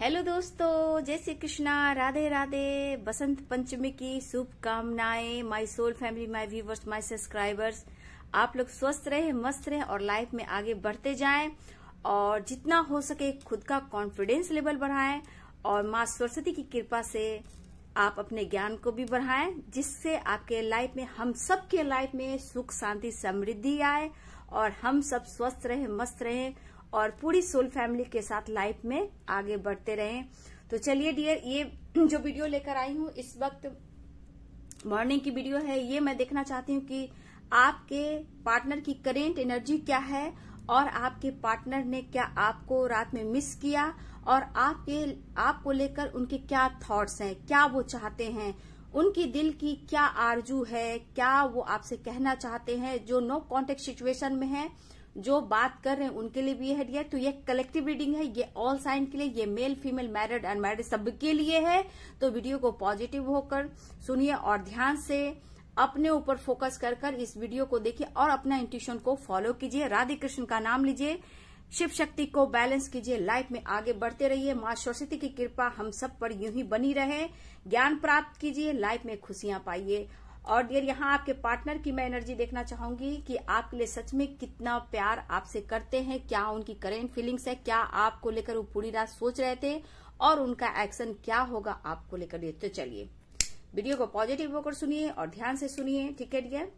Hello दोस्तों जय श्री कृष्णा राधे राधे बसंत पंचमी की शुभकामनाएं my soul family my viewers my subscribers आप लोग स्वस्थ रहें मस्त रहें और लाइफ में आगे बढ़ते जाएं और जितना हो सके खुद का कॉन्फिडेंस लेवल बढ़ाएं और माँ सरस्वती की कृपा से आप अपने ज्ञान को भी बढ़ाएं जिससे आपके लाइफ में हम सबके लाइफ में सुख शांति समृद्धि आए और हम सब स्वस्थ रहें मस्त रहें और पूरी सोल फैमिली के साथ लाइफ में आगे बढ़ते रहें तो चलिए डियर ये जो वीडियो लेकर आई हूँ इस वक्त मॉर्निंग की वीडियो है ये मैं देखना चाहती हूँ कि आपके पार्टनर की करेंट एनर्जी क्या है और आपके पार्टनर ने क्या आपको रात में मिस किया और आपके आपको लेकर उनके क्या थॉट्स हैं क्या वो चाहते हैं उनकी दिल की क्या आरजू है क्या वो आपसे कहना चाहते हैं जो नो कॉन्टेक्ट सिचुएशन में है जो बात कर रहे हैं उनके लिए भी है तो ये कलेक्टिव रीडिंग है ये ऑल साइन के लिए ये मेल फीमेल मैरिड अनमैरिड सबके लिए है तो वीडियो को पॉजिटिव होकर सुनिए और ध्यान से अपने ऊपर फोकस कर कर इस वीडियो को देखिए और अपना इंट्यूशन को फॉलो कीजिए राधे कृष्ण का नाम लीजिए शिव शक्ति को बैलेंस कीजिए लाइफ में आगे बढ़ते रहिए माँ सरस्वती की कृपा हम सब पर यूं ही बनी रहे ज्ञान प्राप्त कीजिए लाइफ में खुशियां पाइए और डियर यहाँ आपके पार्टनर की मैं एनर्जी देखना चाहूंगी कि आपके लिए सच में कितना प्यार आपसे करते हैं क्या उनकी करेंट फीलिंग्स है क्या आपको लेकर वो पूरी रात सोच रहे थे और उनका एक्शन क्या होगा आपको लेकर तो चलिए वीडियो को पॉजिटिव होकर सुनिए और ध्यान से सुनिए ठीक है डियर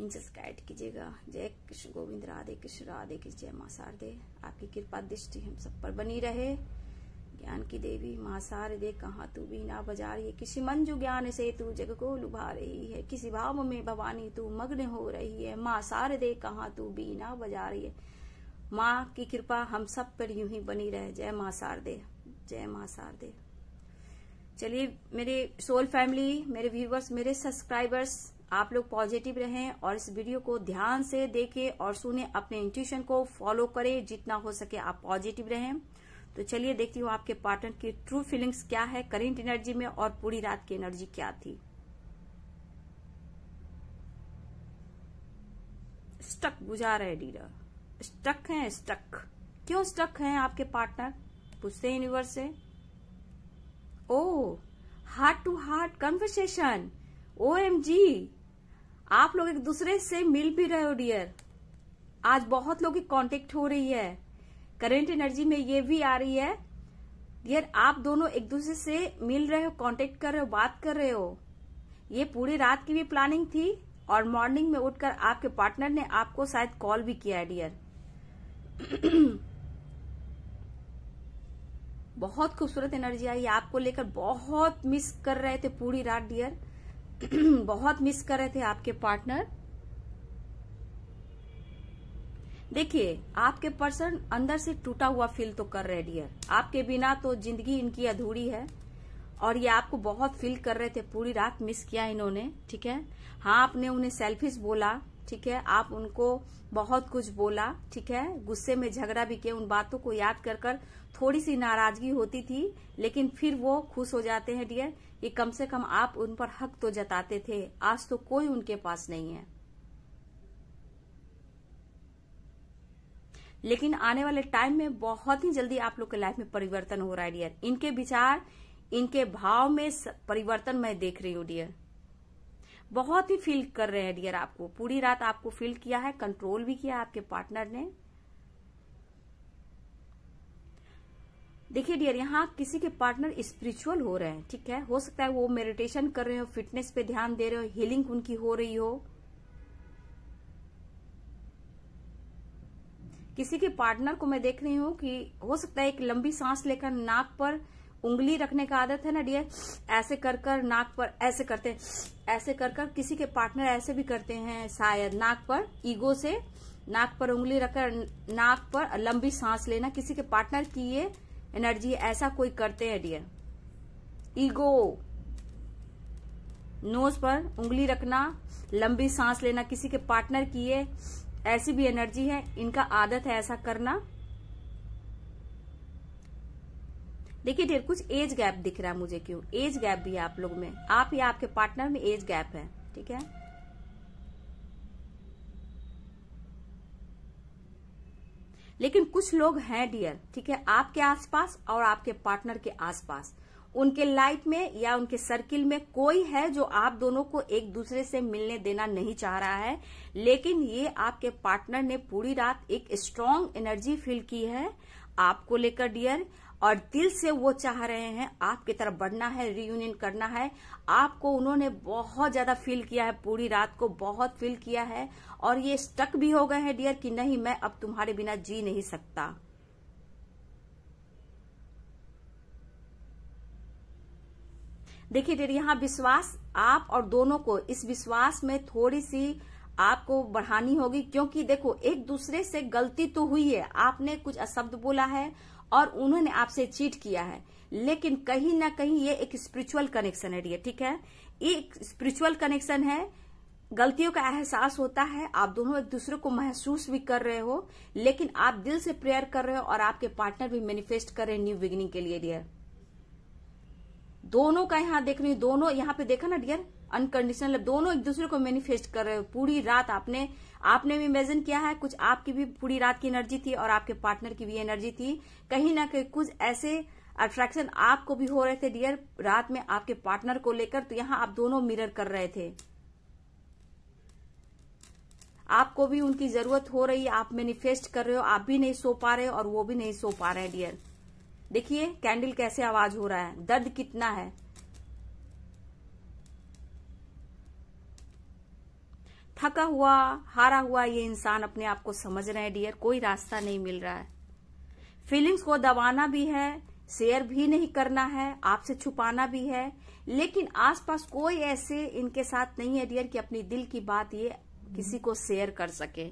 इंजस गाइड कीजिएगा जय कृष्ण गोविंद राधे कृष्ण राधे कृष्ण जय मा शारदे आपकी कृपा दृष्टि हम सब पर बनी रहे ज्ञान की देवी माँ सार दे कहा तू ना बजा रही है किसी मंजू ज्ञान से तू जग को लुभा रही है किसी भाव में भवानी तू मग्न हो रही है माँ सार दे कहा तू बीना बजा रही है माँ की कृपा हम सब पर यूं ही बनी रहे जय माँ सार दे जय माँ सार दे चलिए मेरे सोल फैमिली मेरे व्यूवर्स मेरे सब्सक्राइबर्स आप लोग पॉजिटिव रहें और इस वीडियो को ध्यान से देखें और सुने अपने इंट्यूशन को फॉलो करें जितना हो सके आप पॉजिटिव रहें तो चलिए देखती हूँ आपके पार्टनर की ट्रू फीलिंग्स क्या है करेंट एनर्जी में और पूरी रात की एनर्जी क्या थी स्टक बुझा रहे डीलर स्टक हैं स्टक क्यों स्टक हैं आपके पार्टनर पूछते यूनिवर्स से oh heart to heart conversation O M G आप लोग एक दूसरे से मिल भी रहे हो डियर आज बहुत लोग की कांटेक्ट हो रही है करेंट एनर्जी में ये भी आ रही है यार आप दोनों एक दूसरे से मिल रहे हो कांटेक्ट कर रहे हो बात कर रहे हो ये पूरी रात की भी प्लानिंग थी और मॉर्निंग में उठकर आपके पार्टनर ने आपको शायद कॉल भी किया है डियर बहुत खूबसूरत एनर्जी आई आपको लेकर बहुत मिस कर रहे थे पूरी रात डियर बहुत मिस कर रहे थे आपके पार्टनर देखिए आपके पर्सन अंदर से टूटा हुआ फील तो कर रहे डियर आपके बिना तो जिंदगी इनकी अधूरी है और ये आपको बहुत फील कर रहे थे पूरी रात मिस किया इन्होंने ठीक है हाँ आपने उन्हें सेल्फिश बोला ठीक है आप उनको बहुत कुछ बोला ठीक है गुस्से में झगड़ा भी किया उन बातों को याद कर कर थोड़ी सी नाराजगी होती थी लेकिन फिर वो खुश हो जाते हैं डियर ये कम से कम आप उन पर हक तो जताते थे आज तो कोई उनके पास नहीं है लेकिन आने वाले टाइम में बहुत ही जल्दी आप लोग के लाइफ में परिवर्तन हो रहा है डियर इनके विचार इनके भाव में परिवर्तन मैं देख रही हूँ डियर बहुत ही फील कर रहे हैं डियर आपको पूरी रात आपको फील किया है कंट्रोल भी किया आपके पार्टनर ने देखिए डियर यहाँ किसी के पार्टनर स्पिरिचुअल हो रहे हैं ठीक है हो सकता है वो मेडिटेशन कर रहे हो फिटनेस पे ध्यान दे रहे हो हीलिंग उनकी हो रही हो किसी के पार्टनर को मैं देख रही हूँ कि हो सकता है एक लंबी सांस लेकर नाक पर उंगली रखने का आदत है ना डियर ऐसे कर कर नाक पर ऐसे करते हैं ऐसे कर कर किसी के पार्टनर ऐसे भी करते हैं शायद नाक पर ईगो से नाक पर उंगली रखकर नाक पर लंबी सांस लेना किसी के पार्टनर की ये एनर्जी ऐसा कोई करते हैं डियर ईगो नोज पर उंगली रखना लंबी सांस लेना किसी के पार्टनर की ये ऐसी भी एनर्जी है इनका आदत है ऐसा करना देखिए देर कुछ एज गैप दिख रहा है मुझे क्यों एज गैप भी है आप लोग में आप या आपके पार्टनर में एज गैप है ठीक है लेकिन कुछ लोग हैं डियर ठीक है आपके आसपास और आपके पार्टनर के आसपास उनके लाइफ में या उनके सर्किल में कोई है जो आप दोनों को एक दूसरे से मिलने देना नहीं चाह रहा है लेकिन ये आपके पार्टनर ने पूरी रात एक स्ट्रांग एनर्जी फील की है आपको लेकर डियर और दिल से वो चाह रहे हैं आपकी तरफ बढ़ना है रियूनियन करना है आपको उन्होंने बहुत ज्यादा फील किया है पूरी रात को बहुत फील किया है और ये स्टक भी हो गए हैं डियर कि नहीं मैं अब तुम्हारे बिना जी नहीं सकता देखिए दीदी यहाँ विश्वास आप और दोनों को इस विश्वास में थोड़ी सी आपको बढ़ानी होगी क्योंकि देखो एक दूसरे से गलती तो हुई है आपने कुछ अशब्द बोला है और उन्होंने आपसे चीट किया है लेकिन कहीं ना कहीं ये एक स्पिरिचुअल कनेक्शन है ठीक है ये एक स्पिरिचुअल कनेक्शन है गलतियों का एहसास होता है आप दोनों एक दूसरे को महसूस भी कर रहे हो लेकिन आप दिल से प्रेयर कर रहे हो और आपके पार्टनर भी मैनिफेस्ट कर रहे हैं न्यू बिगिनिंग के लिए डियर दोनों का यहाँ देख रही दोनों यहाँ पे देखा ना डियर अनकंडीशनल दोनों एक दूसरे को मैनिफेस्ट कर रहे हो पूरी रात आपने आपने भी इमेजिन किया है कुछ आपकी भी पूरी रात की एनर्जी थी और आपके पार्टनर की भी एनर्जी थी कहीं ना कहीं कुछ ऐसे अट्रैक्शन आपको भी हो रहे थे डियर रात में आपके पार्टनर को लेकर तो यहाँ आप दोनों मिरर कर रहे थे आपको भी उनकी जरूरत हो रही है आप मैनिफेस्ट कर रहे हो आप भी नहीं सो पा रहे हो और वो भी नहीं सो पा रहे डियर देखिए कैंडल कैसे आवाज हो रहा है दर्द कितना है थका हुआ हारा हुआ ये इंसान अपने आप को समझ रहे हैं डियर कोई रास्ता नहीं मिल रहा है फीलिंग्स को दबाना भी है शेयर भी नहीं करना है आपसे छुपाना भी है लेकिन आसपास कोई ऐसे इनके साथ नहीं है डियर कि अपनी दिल की बात ये किसी को शेयर कर सके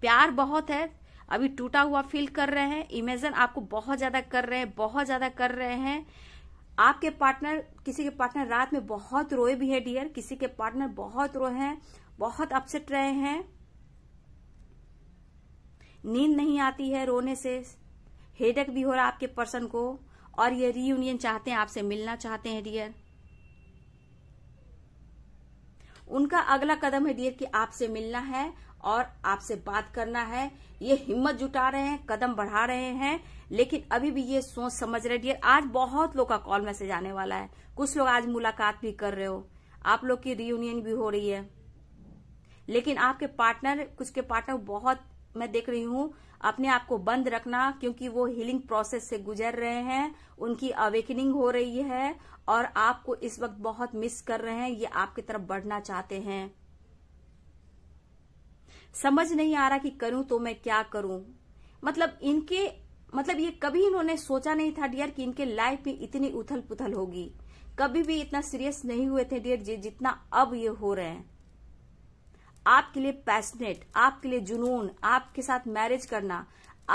प्यार बहुत है अभी टूटा हुआ फील कर रहे हैं इमेजन आपको बहुत ज्यादा कर रहे हैं बहुत ज्यादा कर रहे हैं आपके पार्टनर किसी के पार्टनर रात में बहुत रोए भी है डियर किसी के पार्टनर बहुत रोए हैं बहुत अपसेट रहे हैं नींद नहीं आती है रोने से हेडक भी हो रहा आपके पर्सन को और ये रीयूनियन चाहते हैं आपसे मिलना चाहते हैं डियर उनका अगला कदम है डियर कि आपसे मिलना है और आपसे बात करना है ये हिम्मत जुटा रहे हैं कदम बढ़ा रहे हैं लेकिन अभी भी ये सोच समझ रहे डियर आज बहुत लोग का कॉल मैसेज आने वाला है कुछ लोग आज मुलाकात भी कर रहे हो आप लोग की रियूनियन भी हो रही है लेकिन आपके पार्टनर कुछ के पार्टनर बहुत मैं देख रही हूँ अपने आप को बंद रखना क्योंकि वो हीलिंग प्रोसेस से गुजर रहे हैं उनकी अवेकनिंग हो रही है और आपको इस वक्त बहुत मिस कर रहे हैं ये आपकी तरफ बढ़ना चाहते हैं समझ नहीं आ रहा कि करूं तो मैं क्या करूं मतलब इनके मतलब ये कभी इन्होंने सोचा नहीं था डियर कि इनके लाइफ में इतनी उथल पुथल होगी कभी भी इतना सीरियस नहीं हुए थे डियर जी जितना अब ये हो रहे हैं आपके लिए पैशनेट आपके लिए जुनून आपके साथ मैरिज करना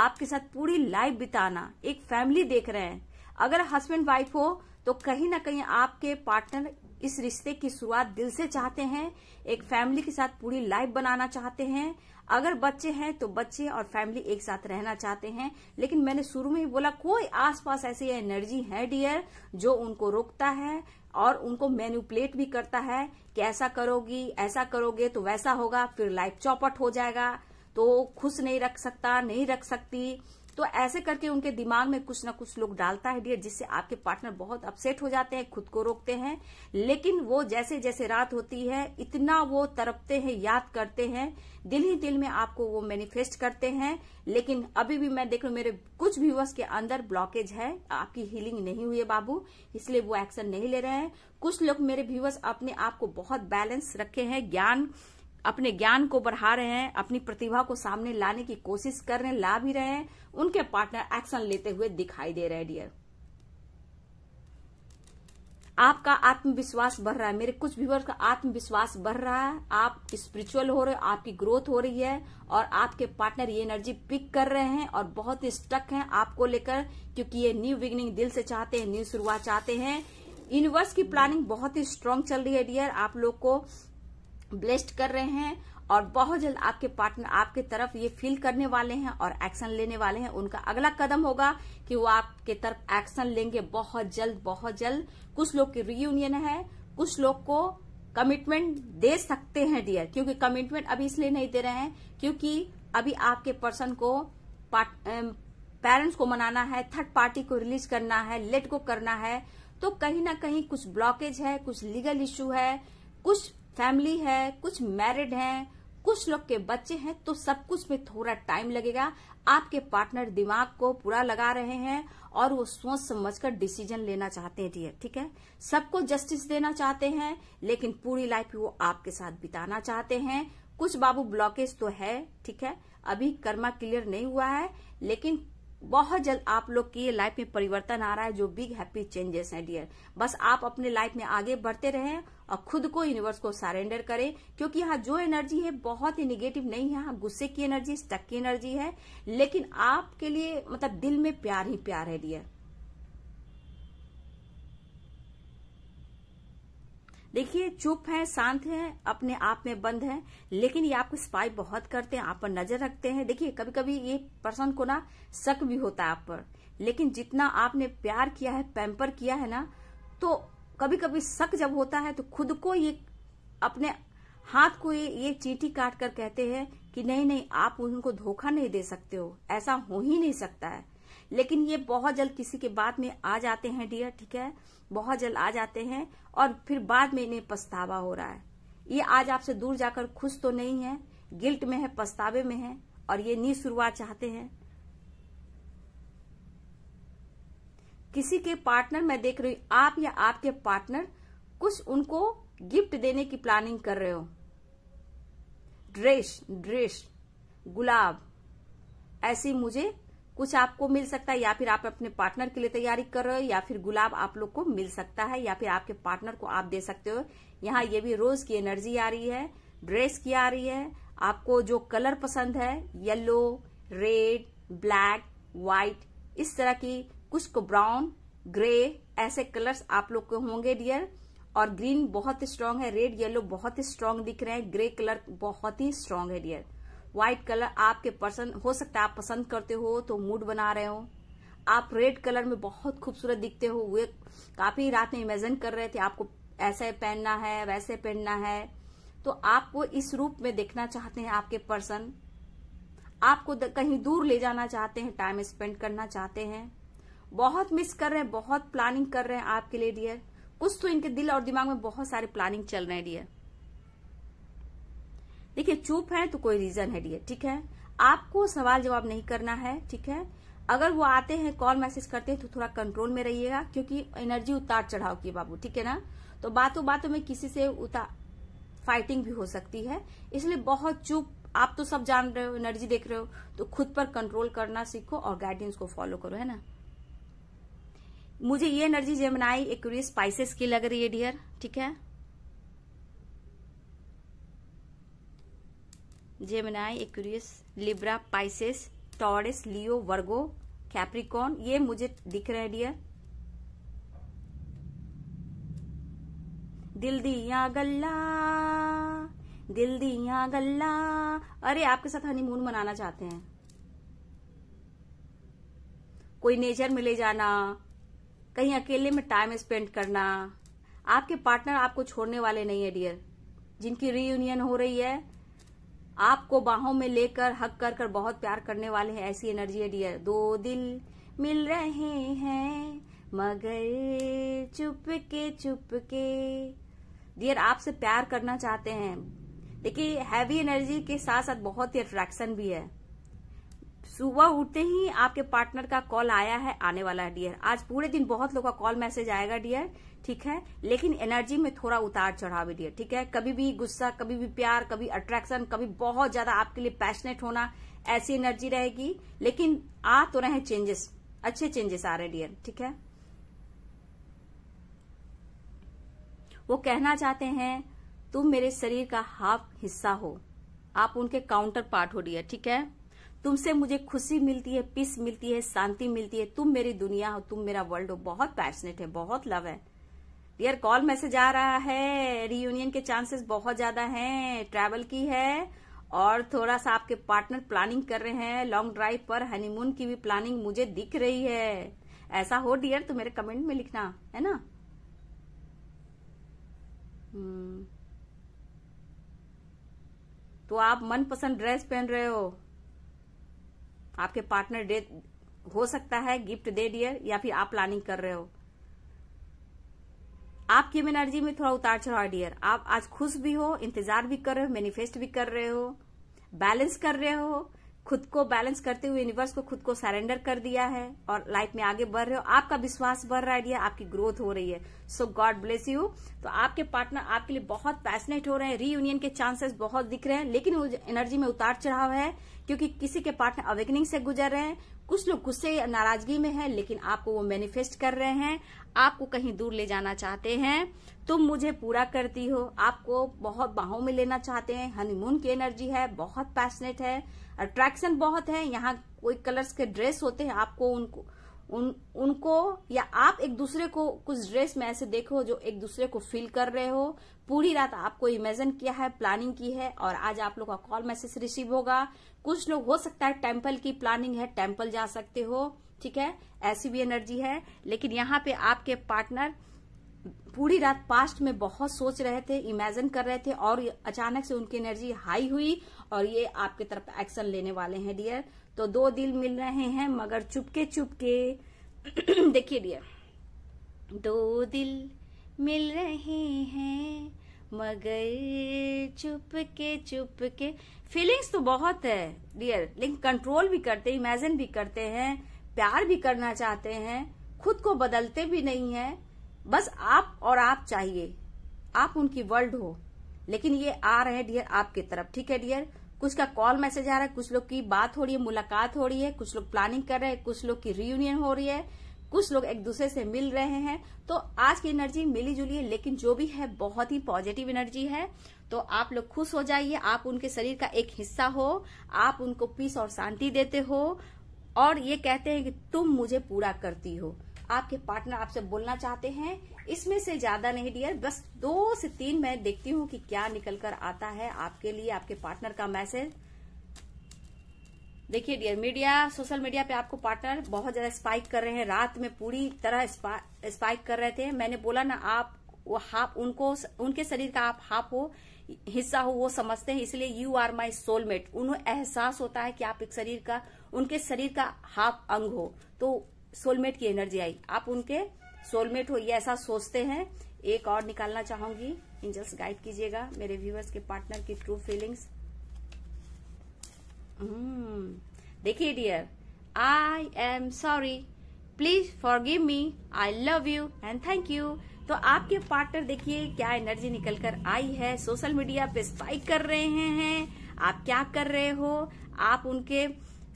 आपके साथ पूरी लाइफ बिताना एक फैमिली देख रहे हैं अगर हस्बैंड वाइफ हो तो कहीं ना कहीं आपके पार्टनर इस रिश्ते की शुरुआत दिल से चाहते हैं एक फैमिली के साथ पूरी लाइफ बनाना चाहते हैं अगर बच्चे हैं तो बच्चे और फैमिली एक साथ रहना चाहते हैं लेकिन मैंने शुरू में ही बोला कोई आसपास ऐसी एनर्जी है डियर जो उनको रोकता है और उनको मैन्यूपलेट भी करता है कि ऐसा करोगी ऐसा करोगे तो वैसा होगा फिर लाइफ चौपट हो जाएगा तो खुश नहीं रख सकता नहीं रख सकती तो ऐसे करके उनके दिमाग में कुछ ना कुछ लोग डालता है डियर जिससे आपके पार्टनर बहुत अपसेट हो जाते हैं खुद को रोकते हैं लेकिन वो जैसे जैसे रात होती है इतना वो तरपते हैं याद करते हैं दिल ही दिल में आपको वो मैनिफेस्ट करते हैं लेकिन अभी भी मैं देख रहा मेरे कुछ व्यूवर्स के अंदर ब्लॉकेज है आपकी हीलिंग नहीं हुई है बाबू इसलिए वो एक्शन नहीं ले रहे हैं कुछ लोग मेरे व्यूवर्स अपने आप को बहुत बैलेंस रखे हैं ज्ञान अपने ज्ञान को बढ़ा रहे हैं अपनी प्रतिभा को सामने लाने की कोशिश कर रहे हैं ला भी रहे हैं उनके पार्टनर एक्शन लेते हुए दिखाई दे रहे हैं डियर आपका आत्मविश्वास बढ़ रहा है मेरे कुछ व्यूवर्स का आत्मविश्वास बढ़ रहा है आप स्पिरिचुअल हो रहे हो आपकी ग्रोथ हो रही है और आपके पार्टनर ये एनर्जी पिक कर रहे हैं और बहुत ही स्टक हैं आपको लेकर क्योंकि ये न्यू बिगनिंग दिल से चाहते हैं न्यू शुरुआत चाहते हैं यूनिवर्स की प्लानिंग बहुत ही स्ट्रांग चल रही है डियर आप लोग को ब्लेस्ड कर रहे हैं और बहुत जल्द आपके पार्टनर आपके तरफ ये फील करने वाले हैं और एक्शन लेने वाले हैं उनका अगला कदम होगा कि वो आपके तरफ एक्शन लेंगे बहुत जल्द बहुत जल्द कुछ लोग की रीयूनियन है कुछ लोग को कमिटमेंट दे सकते हैं डियर क्योंकि कमिटमेंट अभी इसलिए नहीं दे रहे हैं क्योंकि अभी आपके पर्सन को पेरेंट्स um, को मनाना है थर्ड पार्टी को रिलीज करना है लेट को करना है तो कहीं ना कहीं कुछ ब्लॉकेज है कुछ लीगल इश्यू है कुछ फैमिली है कुछ मैरिड हैं कुछ लोग के बच्चे हैं तो सब कुछ में थोड़ा टाइम लगेगा आपके पार्टनर दिमाग को पूरा लगा रहे हैं और वो सोच समझ कर डिसीजन लेना चाहते हैं डियर ठीक है सबको जस्टिस देना चाहते हैं लेकिन पूरी लाइफ वो आपके साथ बिताना चाहते हैं कुछ बाबू ब्लॉकेज तो है ठीक है अभी कर्मा क्लियर नहीं हुआ है लेकिन बहुत जल्द आप लोग की लाइफ में परिवर्तन आ रहा है जो बिग हैप्पी चेंजेस है डियर बस आप अपने लाइफ में आगे बढ़ते रहे और खुद को यूनिवर्स को सरेंडर करें क्योंकि यहाँ जो एनर्जी है बहुत ही निगेटिव नहीं है हाँ, गुस्से की एनर्जी स्टक की एनर्जी है लेकिन आपके लिए मतलब दिल में प्यार ही प्यार है डियर देखिए चुप है शांत है अपने आप में बंद है लेकिन ये आपको स्पाई बहुत करते हैं आप पर नजर रखते हैं देखिए कभी कभी ये पर्सन को ना शक भी होता है आप पर लेकिन जितना आपने प्यार किया है पैम्पर किया है ना तो कभी कभी शक जब होता है तो खुद को ये अपने हाथ को ये ये चीटी काट कर कहते हैं कि नहीं नहीं आप उनको धोखा नहीं दे सकते हो ऐसा हो ही नहीं सकता है लेकिन ये बहुत जल्द किसी के बाद में आ जाते हैं डियर ठीक है बहुत जल्द आ जाते हैं और फिर बाद में इन्हें पछतावा हो रहा है ये आज आपसे दूर जाकर खुश तो नहीं है गिल्ट में है पछतावे में है और ये नी शुरुआत चाहते हैं किसी के पार्टनर मैं देख रही हूँ आप या आपके पार्टनर कुछ उनको गिफ्ट देने की प्लानिंग कर रहे हो ड्रेस ड्रेस गुलाब ऐसी मुझे कुछ आपको मिल सकता है या फिर आप अपने पार्टनर के लिए तैयारी कर रहे हो या फिर गुलाब आप लोग को मिल सकता है या फिर आपके पार्टनर को आप दे सकते हो यहाँ ये भी रोज की एनर्जी आ रही है ड्रेस की आ रही है आपको जो कलर पसंद है येलो रेड ब्लैक व्हाइट इस तरह की कुछ को ब्राउन ग्रे ऐसे कलर्स आप लोग को होंगे डियर और ग्रीन बहुत स्ट्रांग है रेड येलो बहुत ही स्ट्रांग दिख रहे हैं ग्रे कलर बहुत ही स्ट्रांग है डियर व्हाइट कलर आपके पर्सन हो सकता है आप पसंद करते हो तो मूड बना रहे हो आप रेड कलर में बहुत खूबसूरत दिखते हो वे काफी रात में इमेजिन कर रहे थे आपको ऐसे पहनना है वैसे पहनना है तो आपको इस रूप में देखना चाहते हैं आपके पर्सन आपको कहीं दूर ले जाना चाहते हैं टाइम स्पेंड करना चाहते हैं बहुत मिस कर रहे हैं बहुत प्लानिंग कर रहे हैं आपके लिए डियर कुछ तो इनके दिल और दिमाग में बहुत सारे प्लानिंग चल रहे हैं डियर देखिए चुप है तो कोई रीजन है डियर ठीक है आपको सवाल जवाब नहीं करना है ठीक है अगर वो आते हैं कॉल मैसेज करते हैं तो थोड़ा कंट्रोल में रहिएगा क्योंकि एनर्जी उतार चढ़ाव की बाबू ठीक है ना तो बातों बातों में किसी से उतार फाइटिंग भी हो सकती है इसलिए बहुत चुप आप तो सब जान रहे हो एनर्जी देख रहे हो तो खुद पर कंट्रोल करना सीखो और गाइडेंस को फॉलो करो है ना मुझे ये एनर्जी जेमनाई एक स्पाइसेस की लग रही है डियर ठीक है Gemini Aquarius Libra Pisces Taurus Leo Virgo Capricorn ये मुझे दिख रहे है डियर दिल दिया गल्ला दिल दिया गल्ला अरे आपके साथ हनीमून मनाना चाहते हैं कोई नेचर में ले जाना कहीं अकेले में टाइम स्पेंड करना आपके पार्टनर आपको छोड़ने वाले नहीं है डियर जिनकी रीयूनियन हो रही है आपको बाहों में लेकर हक कर कर बहुत प्यार करने वाले हैं ऐसी एनर्जी है डियर दो दिल मिल रहे हैं मगर चुप के चुप के डियर आपसे प्यार करना चाहते हैं देखिए हैवी एनर्जी के साथ साथ बहुत ही अट्रैक्शन भी है सुबह उठते ही आपके पार्टनर का कॉल आया है आने वाला है डियर आज पूरे दिन बहुत लोगों का कॉल मैसेज आएगा डियर ठीक है लेकिन एनर्जी में थोड़ा उतार चढ़ाव डियर ठीक है कभी भी गुस्सा कभी भी प्यार कभी अट्रैक्शन कभी बहुत ज्यादा आपके लिए पैशनेट होना ऐसी एनर्जी रहेगी लेकिन आ तो रहे चेंजेस अच्छे चेंजेस आ रहे डियर ठीक है वो कहना चाहते हैं तुम मेरे शरीर का हाफ हिस्सा हो आप उनके काउंटर पार्ट हो डियर ठीक है तुमसे मुझे खुशी मिलती है पीस मिलती है शांति मिलती है तुम मेरी दुनिया हो तुम मेरा वर्ल्ड हो बहुत पैशनेट है बहुत लव है डियर कॉल मैसेज आ रहा है रियूनियन के चांसेस बहुत ज्यादा हैं ट्रैवल की है और थोड़ा सा आपके पार्टनर प्लानिंग कर रहे हैं लॉन्ग ड्राइव पर हनीमून की भी प्लानिंग मुझे दिख रही है ऐसा हो डियर तो मेरे कमेंट में लिखना है ना हम्म। तो आप मनपसंद ड्रेस पहन रहे हो आपके पार्टनर डे हो सकता है गिफ्ट दे डियर या फिर आप प्लानिंग कर रहे हो आपकी एनर्जी में थोड़ा उतार चढ़ाव डियर आप आज खुश भी हो इंतजार भी कर रहे हो मैनिफेस्ट भी कर रहे हो बैलेंस कर रहे हो खुद को बैलेंस करते हुए यूनिवर्स को खुद को सरेंडर कर दिया है और लाइफ में आगे बढ़ रहे हो आपका विश्वास बढ़ रहा है आपकी ग्रोथ हो रही है सो गॉड ब्लेस यू तो आपके पार्टनर आपके लिए बहुत पैशनेट हो रहे हैं रीयूनियन के चांसेस बहुत दिख रहे हैं लेकिन एनर्जी में उतार चढ़ाव है क्योंकि किसी के पार्टनर अवेकनिंग से गुजर रहे हैं कुछ लोग गुस्से नाराजगी में है लेकिन आपको वो मैनिफेस्ट कर रहे हैं आपको कहीं दूर ले जाना चाहते हैं तुम मुझे पूरा करती हो आपको बहुत बाहों में लेना चाहते हैं हनीमून की एनर्जी है बहुत पैशनेट है अट्रैक्शन बहुत है यहाँ कोई कलर्स के ड्रेस होते हैं आपको उनको उन उनको या आप एक दूसरे को कुछ ड्रेस में ऐसे देखो जो एक दूसरे को फील कर रहे हो पूरी रात आपको इमेजिन किया है प्लानिंग की है और आज आप लोग का कॉल मैसेज रिसीव होगा कुछ लोग हो सकता है टेम्पल की प्लानिंग है टेम्पल जा सकते हो ठीक है ऐसी भी एनर्जी है लेकिन यहाँ पे आपके पार्टनर पूरी रात पास्ट में बहुत सोच रहे थे इमेजिन कर रहे थे और अचानक से उनकी एनर्जी हाई हुई और ये आपके तरफ एक्शन लेने वाले हैं डियर तो दो दिल मिल रहे हैं मगर चुपके चुपके देखिए डियर दो दिल मिल रहे हैं मगर चुप के चुप के फीलिंग्स तो बहुत है डियर लेकिन कंट्रोल भी करते इमेजिन भी करते हैं प्यार भी करना चाहते हैं खुद को बदलते भी नहीं है बस आप और आप चाहिए आप उनकी वर्ल्ड हो लेकिन ये आ रहे हैं डियर आपकी तरफ ठीक है डियर कुछ का कॉल मैसेज आ रहा है कुछ लोग की बात हो रही है मुलाकात हो रही है कुछ लोग प्लानिंग कर रहे हैं कुछ लोग की रियूनियन हो रही है कुछ लोग एक दूसरे से मिल रहे हैं तो आज की एनर्जी मिली जुली है लेकिन जो भी है बहुत ही पॉजिटिव एनर्जी है तो आप लोग खुश हो जाइए आप उनके शरीर का एक हिस्सा हो आप उनको पीस और शांति देते हो और ये कहते हैं कि तुम मुझे पूरा करती हो आपके पार्टनर आपसे बोलना चाहते हैं इसमें से ज्यादा नहीं डियर बस दो से तीन मैं देखती हूँ कि क्या निकल कर आता है आपके लिए आपके पार्टनर का मैसेज देखिए डियर मीडिया सोशल मीडिया पे आपको पार्टनर बहुत ज्यादा स्पाइक कर रहे हैं रात में पूरी तरह स्पा, स्पाइक कर रहे थे मैंने बोला ना आप वो हाफ उनको उनके शरीर का आप हाफ हो हिस्सा हो वो समझते हैं इसलिए यू आर माई सोलमेट उन्हें एहसास होता है कि आप एक शरीर का उनके शरीर का हाफ अंग हो तो सोलमेट की एनर्जी आई आप उनके सोलमेट हो ये ऐसा सोचते हैं एक और निकालना चाहूंगी एंजल्स गाइड कीजिएगा मेरे व्यूवर्स के पार्टनर की ट्रू फीलिंग्स hmm, देखिए dear I am sorry please forgive me I love you and thank you तो आपके पार्टनर देखिए क्या एनर्जी निकल कर आई है सोशल मीडिया पे स्पाइक कर रहे हैं आप क्या कर रहे हो आप उनके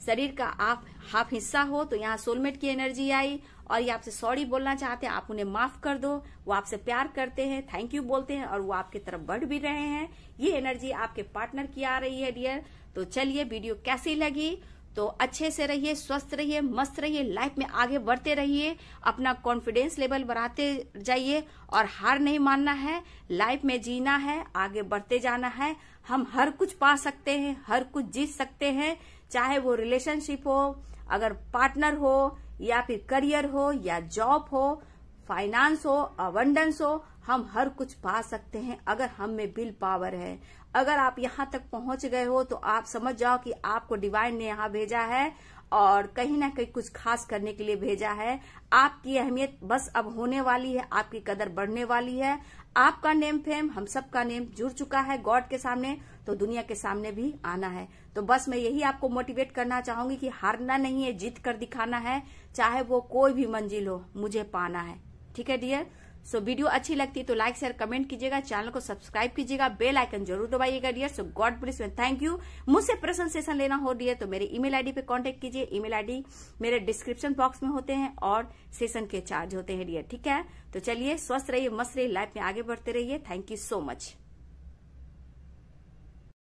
शरीर का आप हाफ हिस्सा हो तो यहाँ सोलमेट की एनर्जी आई और ये आपसे सॉरी बोलना चाहते हैं आप उन्हें माफ कर दो वो आपसे प्यार करते हैं थैंक यू बोलते हैं और वो आपकी तरफ बढ़ भी रहे हैं ये एनर्जी आपके पार्टनर की आ रही है डियर तो चलिए वीडियो कैसी लगी तो अच्छे से रहिए स्वस्थ रहिए मस्त रहिए लाइफ में आगे बढ़ते रहिए अपना कॉन्फिडेंस लेवल बढ़ाते जाइए और हार नहीं मानना है लाइफ में जीना है आगे बढ़ते जाना है हम हर कुछ पा सकते हैं हर कुछ जीत सकते हैं चाहे वो रिलेशनशिप हो अगर पार्टनर हो या फिर करियर हो या जॉब हो फाइनेंस हो अवंडेंस हो हम हर कुछ पा सकते हैं अगर हम में बिल पावर है अगर आप यहाँ तक पहुंच गए हो तो आप समझ जाओ कि आपको डिवाइन ने यहाँ भेजा है और कहीं ना कहीं कुछ खास करने के लिए भेजा है आपकी अहमियत बस अब होने वाली है आपकी कदर बढ़ने वाली है आपका नेम फेम हम सब का नेम जुड़ चुका है गॉड के सामने तो दुनिया के सामने भी आना है तो बस मैं यही आपको मोटिवेट करना चाहूंगी कि हारना नहीं है जीत कर दिखाना है चाहे वो कोई भी मंजिल हो मुझे पाना है ठीक है डियर सो so, वीडियो अच्छी लगती तो लाइक शेयर कमेंट कीजिएगा चैनल को सब्सक्राइब कीजिएगा बेल आइकन जरूर दबाइएगा डियर सो गॉड ब्लेस में थैंक यू मुझसे प्रश्न सेशन लेना हो डियर तो मेरे ईमेल आईडी पे कांटेक्ट कीजिए ईमेल आईडी मेरे डिस्क्रिप्शन बॉक्स में होते हैं और सेशन के चार्ज होते हैं डियर ठीक है तो चलिए स्वस्थ रहिए मस्त रहिए लाइफ में आगे बढ़ते रहिए थैंक यू सो मच